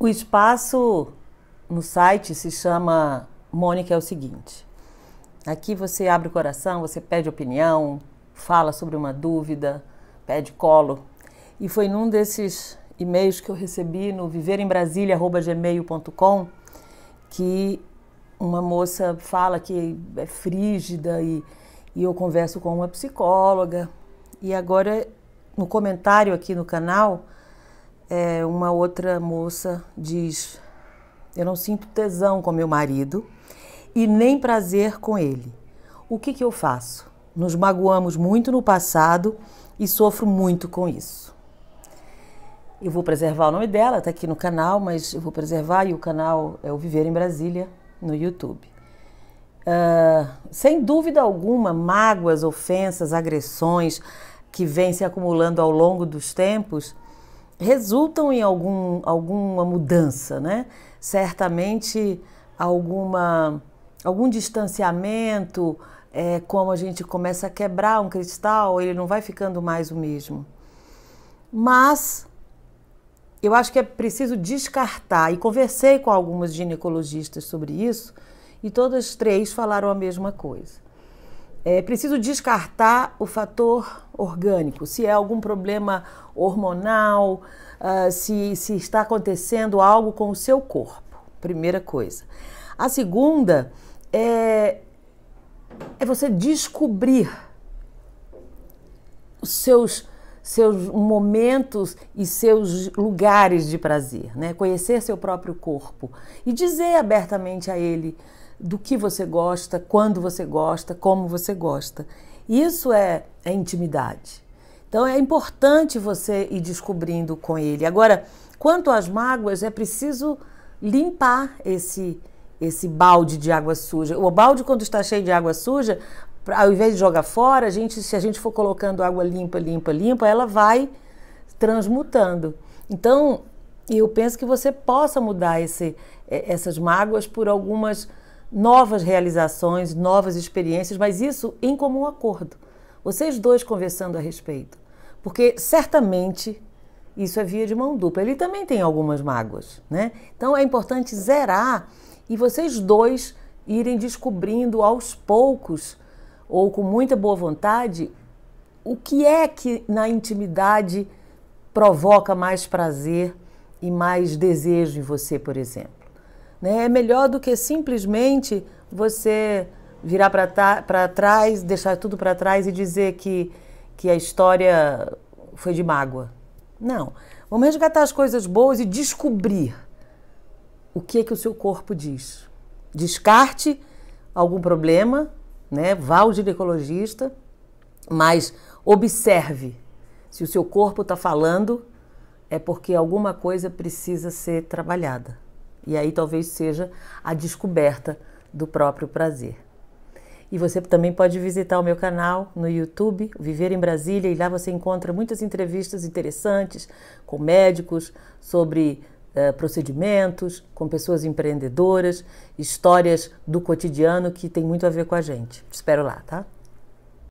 O espaço no site se chama Mônica é o seguinte. Aqui você abre o coração, você pede opinião, fala sobre uma dúvida, pede colo. E foi num desses e-mails que eu recebi no viverembrasilia@gmail.com que uma moça fala que é frígida e, e eu converso com uma psicóloga. E agora no comentário aqui no canal, é, uma outra moça diz: Eu não sinto tesão com meu marido e nem prazer com ele. O que, que eu faço? Nos magoamos muito no passado e sofro muito com isso. Eu vou preservar o nome dela, está aqui no canal, mas eu vou preservar e o canal é o Viver em Brasília no YouTube. Uh, sem dúvida alguma, mágoas, ofensas, agressões que vêm se acumulando ao longo dos tempos resultam em algum, alguma mudança, né? Certamente alguma, algum distanciamento, é, como a gente começa a quebrar um cristal, ele não vai ficando mais o mesmo. Mas eu acho que é preciso descartar, e conversei com algumas ginecologistas sobre isso, e todas três falaram a mesma coisa. É preciso descartar o fator orgânico, se é algum problema hormonal, uh, se, se está acontecendo algo com o seu corpo, primeira coisa. A segunda é, é você descobrir os seus, seus momentos e seus lugares de prazer, né? conhecer seu próprio corpo e dizer abertamente a ele do que você gosta, quando você gosta, como você gosta. Isso é, é intimidade. Então é importante você ir descobrindo com ele. Agora, quanto às mágoas, é preciso limpar esse esse balde de água suja. O balde quando está cheio de água suja, ao invés de jogar fora, a gente, se a gente for colocando água limpa, limpa, limpa, ela vai transmutando. Então, eu penso que você possa mudar esse, essas mágoas por algumas novas realizações, novas experiências, mas isso em comum acordo. Vocês dois conversando a respeito. Porque certamente isso é via de mão dupla. Ele também tem algumas mágoas, né? Então é importante zerar e vocês dois irem descobrindo aos poucos ou com muita boa vontade o que é que na intimidade provoca mais prazer e mais desejo em você, por exemplo. Né? É melhor do que simplesmente você virar para trás, deixar tudo para trás e dizer que, que a história foi de mágoa. Não. Vamos resgatar as coisas boas e descobrir o que é que o seu corpo diz. Descarte algum problema, né? Vá ao ginecologista, mas observe se o seu corpo está falando é porque alguma coisa precisa ser trabalhada. E aí talvez seja a descoberta do próprio prazer. E você também pode visitar o meu canal no YouTube, Viver em Brasília, e lá você encontra muitas entrevistas interessantes com médicos sobre eh, procedimentos, com pessoas empreendedoras, histórias do cotidiano que tem muito a ver com a gente. Te espero lá, tá?